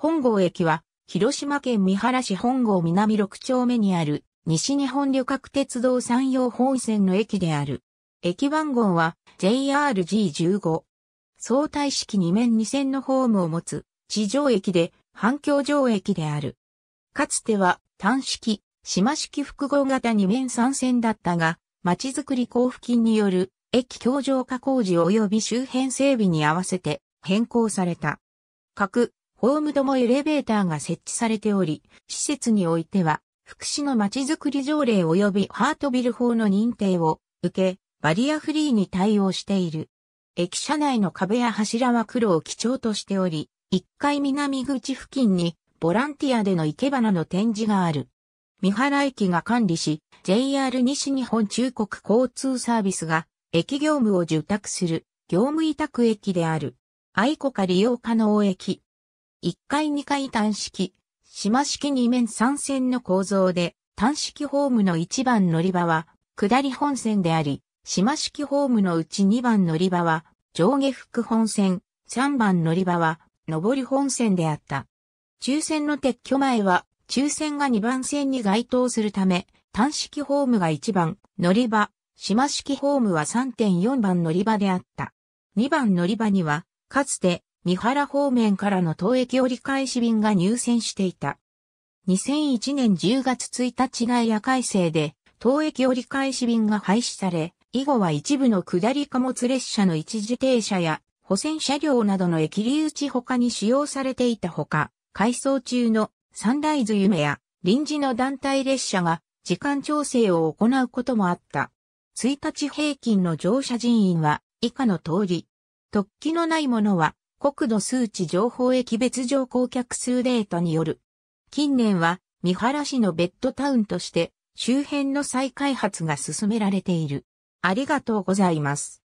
本郷駅は、広島県三原市本郷南6丁目にある、西日本旅客鉄道山陽本線の駅である。駅番号は JRG15。相対式2面2線のホームを持つ、地上駅で、半京上駅である。かつては、単式、島式複合型2面3線だったが、町づくり交付金による、駅強上化工事及び周辺整備に合わせて、変更された。各ホームドもエレベーターが設置されており、施設においては、福祉のまちづくり条例及びハートビル法の認定を受け、バリアフリーに対応している。駅舎内の壁や柱は黒を基調としており、1階南口付近にボランティアでの生け花の展示がある。三原駅が管理し、JR 西日本中国交通サービスが駅業務を受託する業務委託駅である。愛子か利用可能駅、1階2階単式、島式2面3線の構造で、単式ホームの1番乗り場は、下り本線であり、島式ホームのうち2番乗り場は、上下副本線、3番乗り場は、上り本線であった。抽選の撤去前は、抽選が2番線に該当するため、単式ホームが1番乗り場、島式ホームは3.4番乗り場であった。2番乗り場には、かつて三原方面からの当駅折り返し便が入線していた。2001年10月1日内夜改正で、当駅折り返し便が廃止され、以後は一部の下り貨物列車の一時停車や、保線車両などの駅留置他に使用されていたほか、改装中のサンライズ夢や臨時の団体列車が時間調整を行うこともあった。1日平均の乗車人員は以下の通り、突起のないものは国土数値情報駅別乗降客数データによる。近年は、三原市のベッドタウンとして、周辺の再開発が進められている。ありがとうございます。